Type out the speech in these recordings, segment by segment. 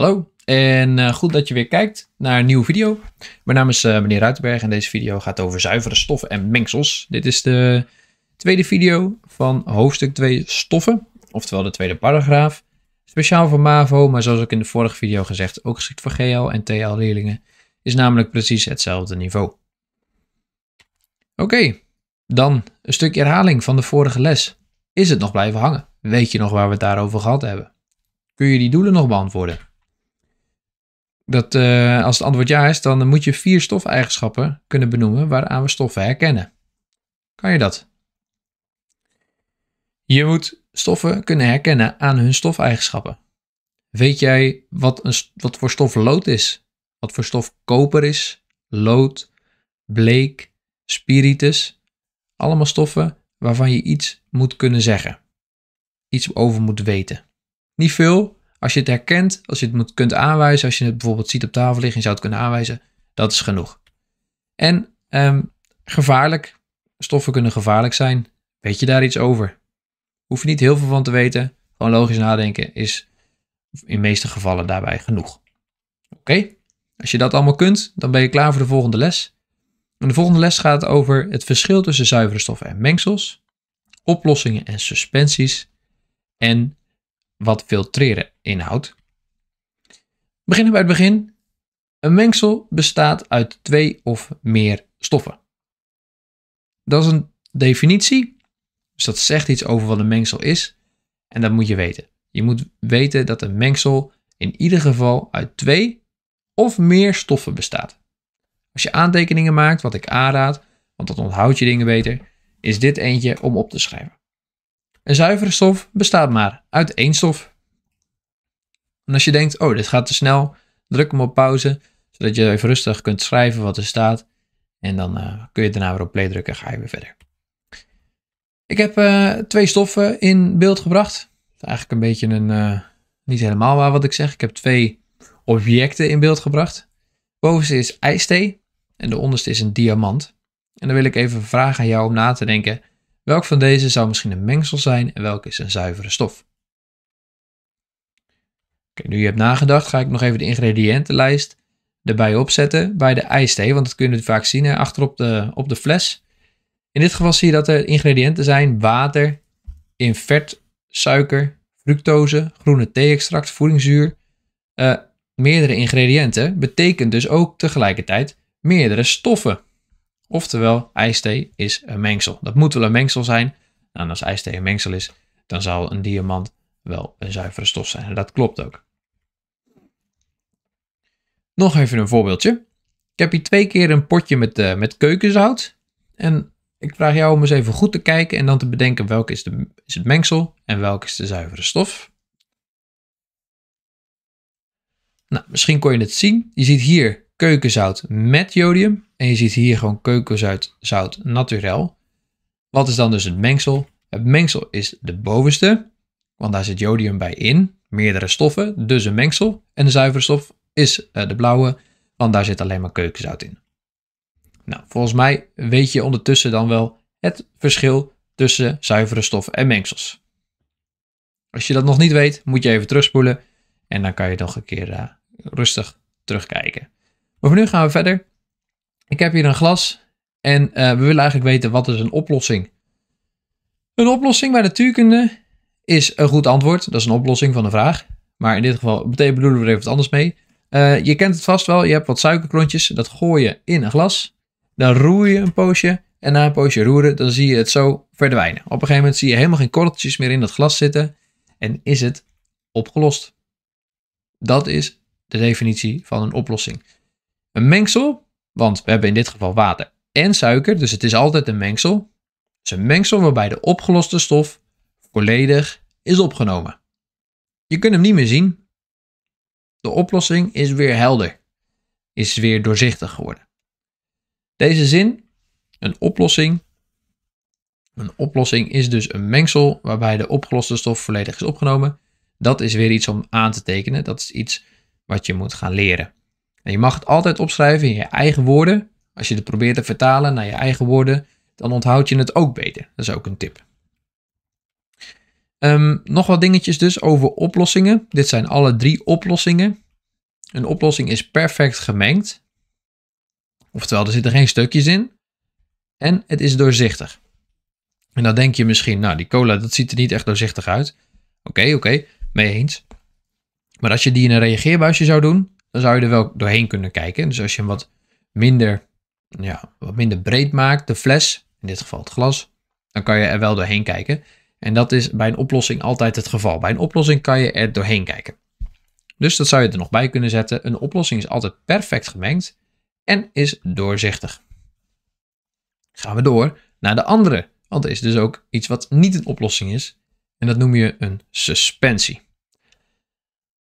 Hallo en eh, goed dat je weer kijkt naar een nieuwe video. Mijn naam is eh, meneer Ruitenberg en deze video gaat over zuivere stoffen en mengsels. Dit is de tweede video van hoofdstuk 2 stoffen, oftewel de tweede paragraaf. Speciaal voor MAVO, maar zoals ook in de vorige video gezegd, ook geschikt voor GL en TL leerlingen, is namelijk precies hetzelfde niveau. Oké, dan een stukje herhaling van de vorige les. Is het nog blijven hangen? Weet je nog waar we het daarover gehad hebben? Kun je die doelen nog beantwoorden? Dat, eh, als het antwoord ja is, dan moet je vier stofeigenschappen kunnen benoemen waaraan we stoffen herkennen. Kan je dat? Je moet stoffen kunnen herkennen aan hun stofeigenschappen. Weet jij wat, een, wat voor stof lood is? Wat voor stof koper is? Lood, bleek, spiritus. Allemaal stoffen waarvan je iets moet kunnen zeggen. Iets over moet weten. Niet veel, als je het herkent, als je het kunt aanwijzen, als je het bijvoorbeeld ziet op tafel liggen en zou het kunnen aanwijzen, dat is genoeg. En um, gevaarlijk. Stoffen kunnen gevaarlijk zijn. Weet je daar iets over? Hoef je niet heel veel van te weten. Gewoon logisch nadenken is in de meeste gevallen daarbij genoeg. Oké? Als je dat allemaal kunt, dan ben je klaar voor de volgende les. En de volgende les gaat over het verschil tussen zuivere stoffen en mengsels, oplossingen en suspensies en wat filtreren inhoudt. Beginnen bij het begin. Een mengsel bestaat uit twee of meer stoffen. Dat is een definitie, dus dat zegt iets over wat een mengsel is en dat moet je weten. Je moet weten dat een mengsel in ieder geval uit twee of meer stoffen bestaat. Als je aantekeningen maakt, wat ik aanraad, want dat onthoud je dingen beter, is dit eentje om op te schrijven. Een zuivere stof bestaat maar uit één stof. En als je denkt, oh, dit gaat te snel, druk hem op pauze, zodat je even rustig kunt schrijven wat er staat. En dan eh, kun je daarna weer op play drukken en ga je weer verder. Ik heb eh, twee stoffen in beeld gebracht. Dat is eigenlijk een beetje een, eh, niet helemaal waar wat ik zeg. Ik heb twee objecten in beeld gebracht. Bovenste is ijsthee en de onderste is een diamant. En dan wil ik even vragen aan jou om na te denken. Welk van deze zou misschien een mengsel zijn en welk is een zuivere stof? Oké, nu je hebt nagedacht, ga ik nog even de ingrediëntenlijst erbij opzetten bij de ijsthee, want dat kun je vaak zien achter achterop de, op de fles. In dit geval zie je dat er ingrediënten zijn: water, invert, suiker, fructose, groene thee-extract, voedingszuur. Eh, meerdere ingrediënten betekent dus ook tegelijkertijd meerdere stoffen. Oftewel, ijsthee is een mengsel. Dat moet wel een mengsel zijn. Nou, en als ijsthee een mengsel is, dan zal een diamant wel een zuivere stof zijn. En dat klopt ook. Nog even een voorbeeldje. Ik heb hier twee keer een potje met, eh, met keukenzout. En ik vraag jou om eens even goed te kijken en dan te bedenken welke is, de, is het mengsel en welke is de zuivere stof. Nou, misschien kon je het zien. Je ziet hier keukenzout met jodium en je ziet hier gewoon keukenzout naturel. Wat is dan dus het mengsel? Het mengsel is de bovenste, want daar zit jodium bij in. Meerdere stoffen, dus een mengsel. En de zuivere stof is eh, de blauwe, want daar zit alleen maar keukenzout in. Nou, volgens mij weet je ondertussen dan wel het verschil tussen zuivere stof en mengsels. Als je dat nog niet weet, moet je even terugspoelen en dan kan je nog een keer eh, rustig terugkijken. Maar voor nu gaan we verder ik heb hier een glas en eh, we willen eigenlijk weten wat is een oplossing. Een oplossing bij natuurkunde is een goed antwoord. Dat is een oplossing van de vraag. Maar in dit geval bedoelen we er even wat anders mee. Eh, je kent het vast wel, je hebt wat suikerklontjes. Dat gooi je in een glas. Dan roer je een poosje. En na een poosje roeren, dan zie je het zo verdwijnen. Op een gegeven moment zie je helemaal geen korreltjes meer in dat glas zitten. En is het opgelost. Dat is de definitie van een oplossing. Een mengsel want we hebben in dit geval water en suiker, dus het is altijd een mengsel. Het is een mengsel waarbij de opgeloste stof volledig is opgenomen. Je kunt hem niet meer zien. De oplossing is weer helder, is weer doorzichtig geworden. Deze zin, een oplossing. Een oplossing is dus een mengsel waarbij de opgeloste stof volledig is opgenomen. Dat is weer iets om aan te tekenen. Dat is iets wat je moet gaan leren. En je mag het altijd opschrijven in je eigen woorden. Als je het probeert te vertalen naar je eigen woorden, dan onthoud je het ook beter. Dat is ook een tip. Ehm, nog wat dingetjes dus over oplossingen. Dit zijn alle drie oplossingen. Een oplossing is perfect gemengd. Oftewel, er zitten geen stukjes in. En het is doorzichtig. En dan denk je misschien, nou die cola dat ziet er niet echt doorzichtig uit. Oké, oké, mee eens. Maar als je die in een reageerbuisje zou doen, dan zou je er wel doorheen kunnen kijken. Dus als je hem wat minder, ja, wat minder breed maakt, de fles, in dit geval het glas, dan kan je er wel doorheen kijken. En dat is bij een oplossing altijd het geval. Bij een oplossing kan je er doorheen kijken. Dus dat zou je er nog bij kunnen zetten. Een oplossing is altijd perfect gemengd en is doorzichtig. Gaan we door naar de andere. Want er is dus ook iets wat niet een oplossing is. En dat noem je een suspensie.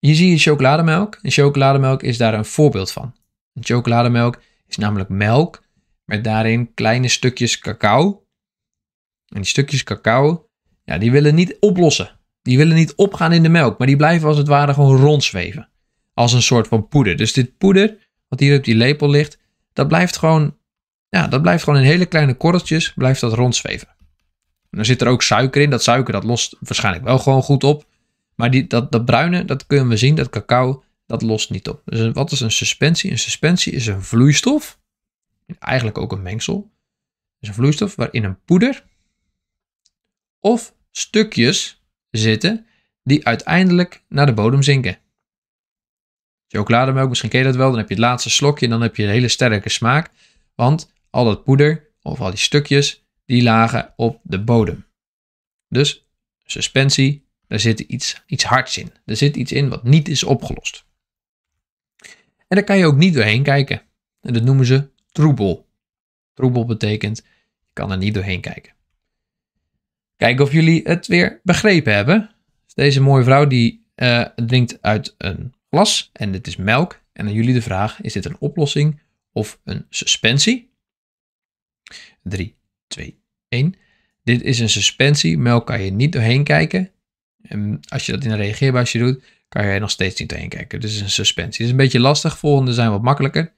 Hier zie je chocolademelk en chocolademelk is daar een voorbeeld van. chocolademelk is namelijk melk met daarin kleine stukjes cacao. En die stukjes cacao, ja, die willen niet oplossen. Die willen niet opgaan in de melk, maar die blijven als het ware gewoon rondzweven. Als een soort van poeder. Dus dit poeder, wat hier op die lepel ligt, dat blijft gewoon, ja, dat blijft gewoon in hele kleine korreltjes, blijft dat rondzweven. En dan zit er ook suiker in. Dat suiker dat lost waarschijnlijk wel gewoon goed op. Maar die, dat, dat bruine, dat kunnen we zien, dat cacao, dat lost niet op. Dus wat is een suspensie? Een suspensie is een vloeistof, eigenlijk ook een mengsel. Is een vloeistof waarin een poeder of stukjes zitten die uiteindelijk naar de bodem zinken. Chocolademelk, misschien ken je dat wel, dan heb je het laatste slokje en dan heb je een hele sterke smaak. Want al dat poeder of al die stukjes, die lagen op de bodem. Dus suspensie daar zit iets, iets hards in. Er zit iets in wat niet is opgelost. En daar kan je ook niet doorheen kijken. En dat noemen ze troebel. Troebel betekent, je kan er niet doorheen kijken. Kijken of jullie het weer begrepen hebben. Dus deze mooie vrouw die eh, drinkt uit een glas en dit is melk. En aan jullie de vraag, is dit een oplossing of een suspensie? 3, 2, 1. Dit is een suspensie, melk kan je niet doorheen kijken. En als je dat in een reageerbuisje doet, kan je nog steeds niet doorheen kijken. Dus een suspensie. Dat is een beetje lastig. Volgende zijn wat makkelijker.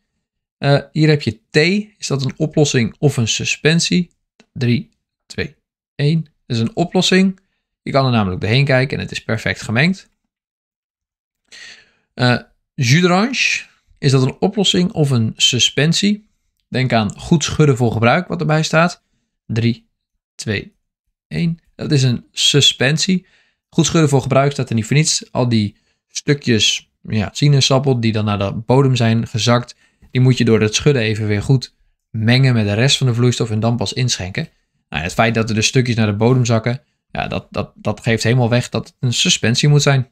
Eh, hier heb je T. Is dat een oplossing of een suspensie? 3, 2, 1. Dat is een oplossing. Je kan er namelijk doorheen kijken en het is perfect gemengd. Uh, Is dat een oplossing of een suspensie? Denk aan goed schudden voor gebruik, wat erbij staat. 3, 2, 1. Dat is een suspensie. Goed schudden voor gebruik staat er niet voor niets. Al die stukjes ja, sinaasappel die dan naar de bodem zijn gezakt, die moet je door het schudden even weer goed mengen met de rest van de vloeistof en dan pas inschenken. Nou, het feit dat er dus stukjes naar de bodem zakken, ja, dat, dat, dat geeft helemaal weg dat het een suspensie moet zijn.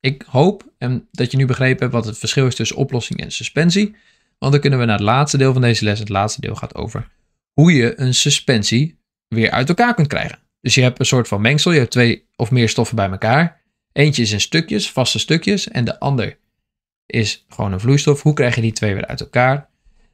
Ik hoop en dat je nu begrepen hebt wat het verschil is tussen oplossing en suspensie. Want dan kunnen we naar het laatste deel van deze les. Het laatste deel gaat over hoe je een suspensie weer uit elkaar kunt krijgen. Dus je hebt een soort van mengsel, je hebt twee of meer stoffen bij elkaar. Eentje is in stukjes, vaste stukjes, en de ander is gewoon een vloeistof. Hoe krijg je die twee weer uit elkaar?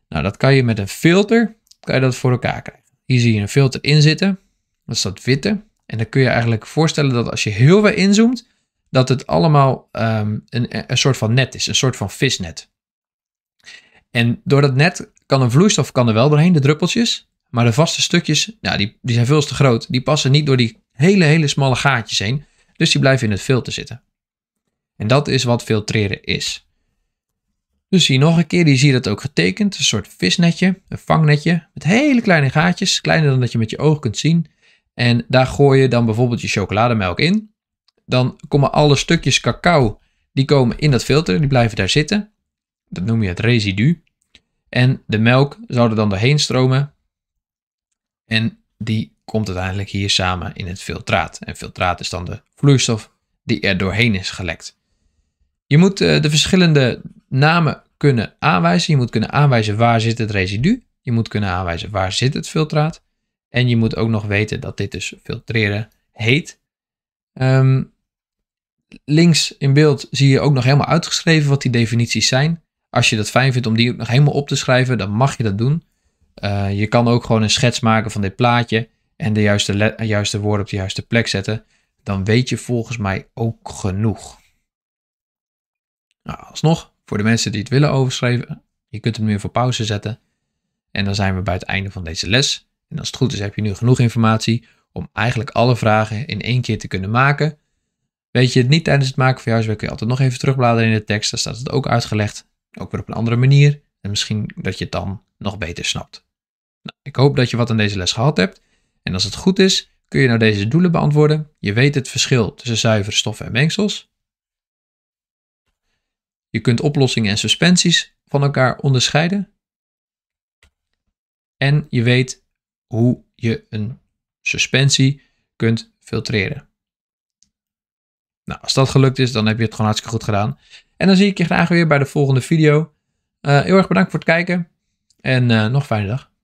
Nou, dat kan je met een filter, kan je dat voor elkaar krijgen. Hier zie je een filter in zitten, dat is dat witte. En dan kun je eigenlijk voorstellen dat als je heel ver inzoomt, dat het allemaal ehm, een, een soort van net is, een soort van visnet. En door dat net kan een vloeistof kan er wel doorheen, de druppeltjes. Maar de vaste stukjes, ja, die, die zijn veel te groot. Die passen niet door die hele, hele smalle gaatjes heen. Dus die blijven in het filter zitten. En dat is wat filtreren is. Dus hier nog een keer, die zie je dat ook getekend. Een soort visnetje, een vangnetje. Met hele kleine gaatjes, kleiner dan dat je met je oog kunt zien. En daar gooi je dan bijvoorbeeld je chocolademelk in. Dan komen alle stukjes cacao, die komen in dat filter, die blijven daar zitten. Dat noem je het residu. En de melk zou er dan doorheen stromen. En die komt uiteindelijk hier samen in het filtraat. En filtraat is dan de vloeistof die er doorheen is gelekt. Je moet eh, de verschillende namen kunnen aanwijzen. Je moet kunnen aanwijzen waar zit het residu. Je moet kunnen aanwijzen waar zit het filtraat. En je moet ook nog weten dat dit dus filtreren heet. Ehm, links in beeld zie je ook nog helemaal uitgeschreven wat die definities zijn. Als je dat fijn vindt om die ook nog helemaal op te schrijven, dan mag je dat doen. Eh, je kan ook gewoon een schets maken van dit plaatje en de juiste, juiste woorden op de juiste plek zetten. Dan weet je volgens mij ook genoeg. Nou, alsnog, voor de mensen die het willen overschrijven, je kunt hem nu even op pauze zetten. En dan zijn we bij het einde van deze les. En als het goed is, heb je nu genoeg informatie om eigenlijk alle vragen in één keer te kunnen maken. Weet je het niet tijdens het maken van je huiswerk, kun je altijd nog even terugbladeren in de tekst. Daar staat het ook uitgelegd, ook weer op een andere manier. En misschien dat je het dan nog beter snapt. Nou, ik hoop dat je wat aan deze les gehad hebt. En als het goed is, kun je nou deze doelen beantwoorden. Je weet het verschil tussen zuivere stoffen en mengsels. Je kunt oplossingen en suspensies van elkaar onderscheiden. En je weet hoe je een suspensie kunt filtreren. Nou, als dat gelukt is, dan heb je het gewoon hartstikke goed gedaan. En dan zie ik je graag weer bij de volgende video. Eh, heel erg bedankt voor het kijken en eh, nog een fijne dag.